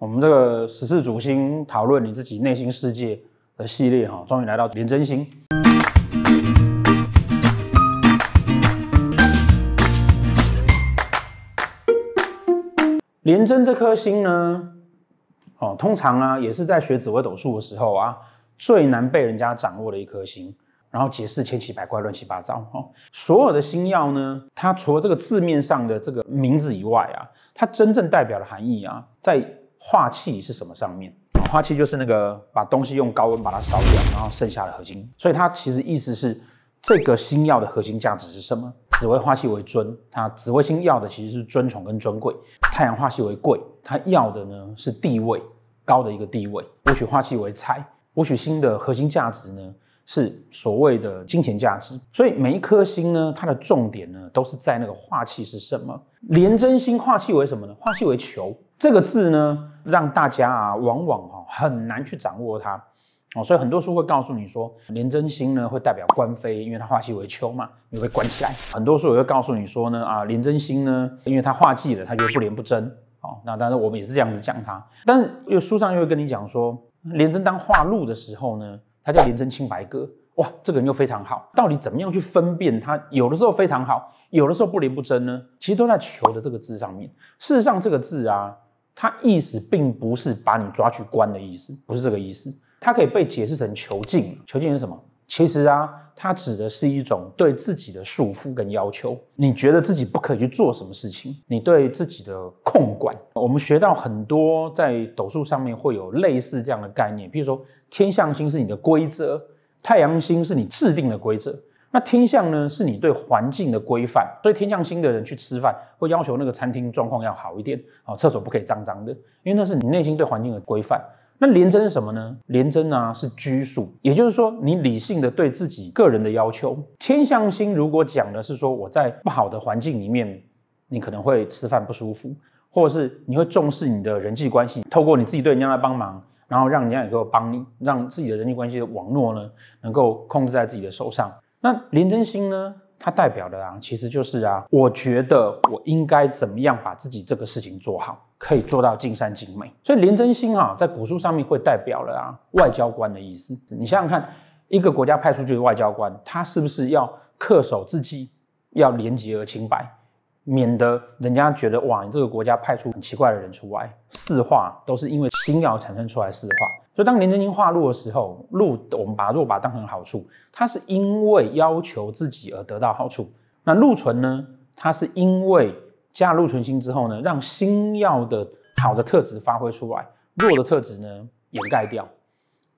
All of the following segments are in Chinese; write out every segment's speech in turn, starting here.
我们这个十四主星讨论你自己内心世界的系列哈，终于来到廉贞星。廉贞这颗星呢，哦，通常啊也是在学紫微斗数的时候啊，最难被人家掌握的一颗星，然后解释千奇百怪、乱七八糟哦。所有的星耀呢，它除了这个字面上的这个名字以外啊，它真正代表的含义啊，在化气是什么？上面化气就是那个把东西用高温把它烧掉，然后剩下的核心。所以它其实意思是，这个星耀的核心价值是什么？紫微化气为尊，它紫微星要的其实是尊崇跟尊贵。太阳化气为贵，它要的呢是地位高的一个地位。我曲化气为财，我曲星的核心价值呢是所谓的金钱价值。所以每一颗星呢，它的重点呢都是在那个化气是什么？廉贞星化气为什么呢？化气为求。这个字呢，让大家啊，往往哈很难去掌握它，哦，所以很多书会告诉你说，廉贞星呢会代表官非，因为它化气为秋嘛，你会关起来。很多书也会告诉你说呢，啊，廉贞星呢，因为它化忌了，它就不廉不贞，哦，那当然我们也是这样子讲它。但是又书上又会跟你讲说，廉贞当化禄的时候呢，它叫廉贞清白歌。哇，这个人又非常好。到底怎么样去分辨它？有的时候非常好，有的时候不廉不贞呢？其实都在“求”的这个字上面。事实上，这个字啊。它意思并不是把你抓去关的意思，不是这个意思。它可以被解释成囚禁。囚禁是什么？其实啊，它指的是一种对自己的束缚跟要求。你觉得自己不可以去做什么事情，你对自己的控管。我们学到很多在斗数上面会有类似这样的概念，比如说天象星是你的规则，太阳星是你制定的规则。那天象呢，是你对环境的规范，所以天象星的人去吃饭，会要求那个餐厅状况要好一点，哦，厕所不可以脏脏的，因为那是你内心对环境的规范。那廉贞是什么呢？廉贞啊，是拘束，也就是说，你理性的对自己个人的要求。天象星如果讲的是说，我在不好的环境里面，你可能会吃饭不舒服，或者是你会重视你的人际关系，透过你自己对人家的帮忙，然后让人家也能够帮你，让自己的人际关系的网络呢，能够控制在自己的手上。那廉贞星呢？它代表的啊，其实就是啊，我觉得我应该怎么样把自己这个事情做好，可以做到尽善尽美。所以廉贞星啊，在古书上面会代表了啊，外交官的意思。你想想看，一个国家派出去的外交官，他是不是要恪守自己，要廉洁而清白？免得人家觉得哇，你这个国家派出很奇怪的人出来，四化都是因为新药产生出来四化。所以当林正英化入的时候，入我们把弱把当成好处，他是因为要求自己而得到好处。那禄存呢，他是因为加入存心之后呢，让新药的好的特质发挥出来，弱的特质呢掩盖掉。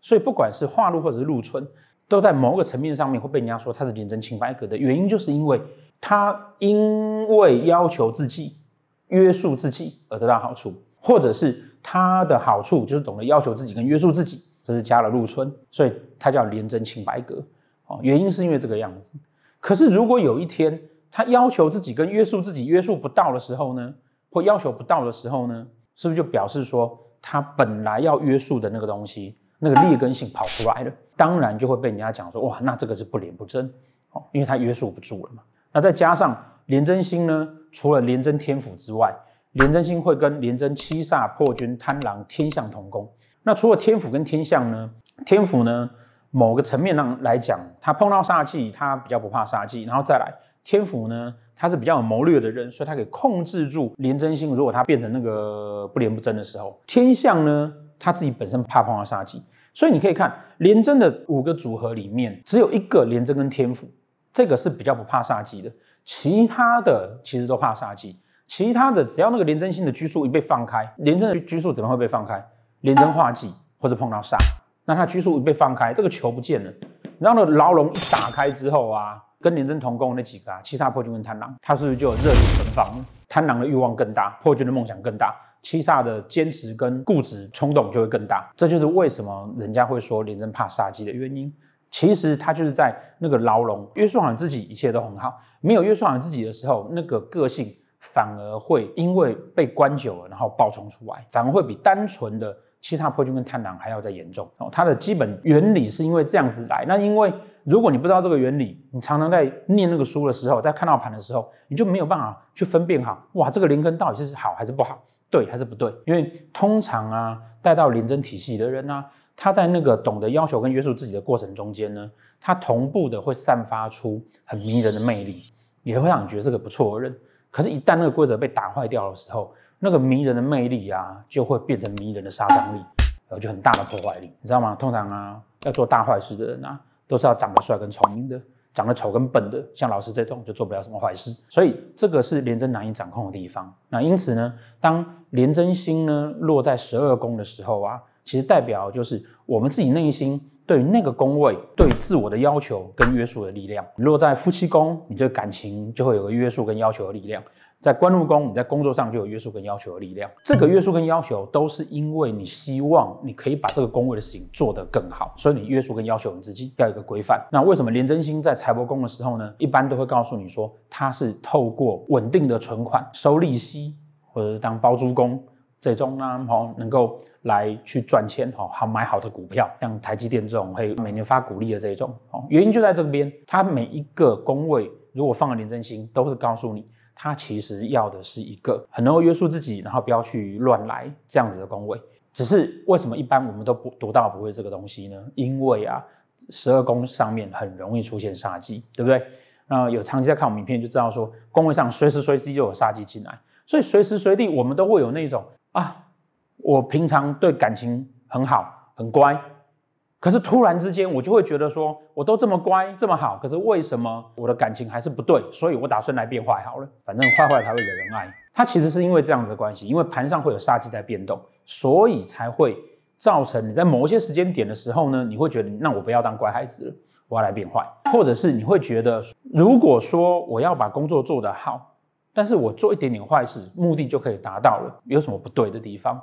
所以不管是化禄或者是禄存，都在某个层面上面会被人家说他是廉正清白格的原因，就是因为。他因为要求自己、约束自己而得到好处，或者是他的好处就是懂得要求自己跟约束自己，这是加了入春，所以他叫廉贞清白格。哦，原因是因为这个样子。可是如果有一天他要求自己跟约束自己约束不到的时候呢，或要求不到的时候呢，是不是就表示说他本来要约束的那个东西、那个劣根性跑出来了？当然就会被人家讲说哇，那这个是不廉不贞哦，因为他约束不住了嘛。那再加上廉贞星呢？除了廉贞天府之外，廉贞星会跟廉贞七煞、破军、贪狼、天象同宫。那除了天府跟天象呢？天府呢，某个层面上来讲，他碰到煞气，他比较不怕煞气。然后再来，天府呢，他是比较有谋略的人，所以他可以控制住廉贞星。如果他变成那个不廉不贞的时候，天象呢，他自己本身怕碰到煞气。所以你可以看廉贞的五个组合里面，只有一个廉贞跟天府。这个是比较不怕杀忌的，其他的其实都怕杀忌。其他的只要那个廉贞性的拘束一被放开，廉贞的拘束怎么会被放开？廉贞化忌或者碰到煞，那他拘束一被放开，这个球不见了，然后牢笼一打开之后啊，跟廉贞同宫那几个七煞破军跟贪狼，他是不是就有热情奔放？贪狼的欲望更大，破军的梦想更大，七煞的坚持跟固执冲动就会更大。这就是为什么人家会说廉贞怕杀忌的原因。其实他就是在那个牢笼约束好自己，一切都很好。没有约束好自己的时候，那个个性反而会因为被关久了，然后暴冲出来，反而会比单纯的七煞破军跟贪狼还要再严重。哦，它的基本原理是因为这样子来。那因为如果你不知道这个原理，你常常在念那个书的时候，在看到盘的时候，你就没有办法去分辨好，哇，这个灵根到底是好还是不好，对还是不对？因为通常啊，带到廉真体系的人呢。他在那个懂得要求跟约束自己的过程中间呢，他同步的会散发出很迷人的魅力，也会让你觉得是个不错的人。可是，一旦那个规则被打坏掉的时候，那个迷人的魅力啊，就会变成迷人的杀伤力，而且很大的破坏力，你知道吗？通常啊，要做大坏事的人啊，都是要长得帅跟聪明的，长得丑跟笨的，像老师这种就做不了什么坏事。所以，这个是廉贞难以掌控的地方。那因此呢，当廉贞星呢落在十二宫的时候啊。其实代表就是我们自己内心对于那个宫位、对自我的要求跟约束的力量。落在夫妻宫，你对感情就会有个约束跟要求的力量；在官禄宫，你在工作上就有约束跟要求的力量。这个约束跟要求都是因为你希望你可以把这个宫位的事情做得更好，所以你约束跟要求你自己要一个规范。那为什么廉贞星在财帛宫的时候呢？一般都会告诉你说，它是透过稳定的存款收利息，或者是当包租公。最终呢，哦，能够来去赚钱，哈，好买好的股票，像台积电这种会每年发股利的这种，哦，原因就在这边。它每一个工位如果放了廉政星，都是告诉你，它其实要的是一个很能够约束自己，然后不要去乱来这样子的工位。只是为什么一般我们都不读到不会这个东西呢？因为啊，十二宫上面很容易出现杀机，对不对？那有长期在看我影片就知道，说工位上随时随地就有杀机进来，所以随时随地我们都会有那种。啊，我平常对感情很好，很乖，可是突然之间我就会觉得说，我都这么乖，这么好，可是为什么我的感情还是不对？所以我打算来变坏好了，反正坏坏才会惹人爱。他其实是因为这样子的关系，因为盘上会有杀机在变动，所以才会造成你在某些时间点的时候呢，你会觉得那我不要当乖孩子了，我要来变坏，或者是你会觉得如果说我要把工作做得好。但是我做一点点坏事，目的就可以达到了，有什么不对的地方？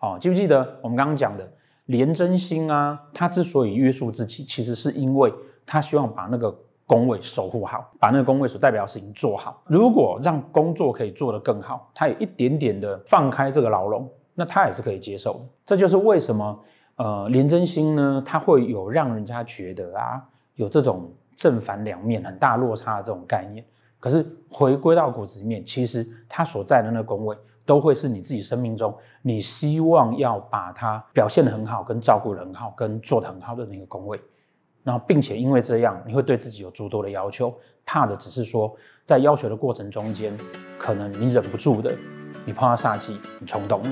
哦，记不记得我们刚刚讲的廉贞星啊？他之所以约束自己，其实是因为他希望把那个宫位守护好，把那个宫位所代表的事情做好。如果让工作可以做得更好，他有一点点的放开这个牢笼，那他也是可以接受的。这就是为什么，呃，廉贞星呢，他会有让人家觉得啊，有这种正反两面很大落差的这种概念。可是回归到骨子里面，其实它所在的那个宫位，都会是你自己生命中你希望要把它表现的很好，跟照顾很好，跟做的很好的那个宫位。然后，并且因为这样，你会对自己有诸多的要求。怕的只是说，在要求的过程中间，可能你忍不住的，你碰到煞气，你冲动，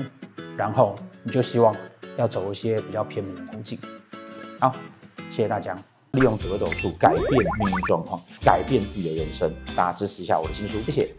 然后你就希望要走一些比较偏门的路径。好，谢谢大家。利用折斗术改变命运状况，改变自己的人生。大家支持一下我的新书，谢谢。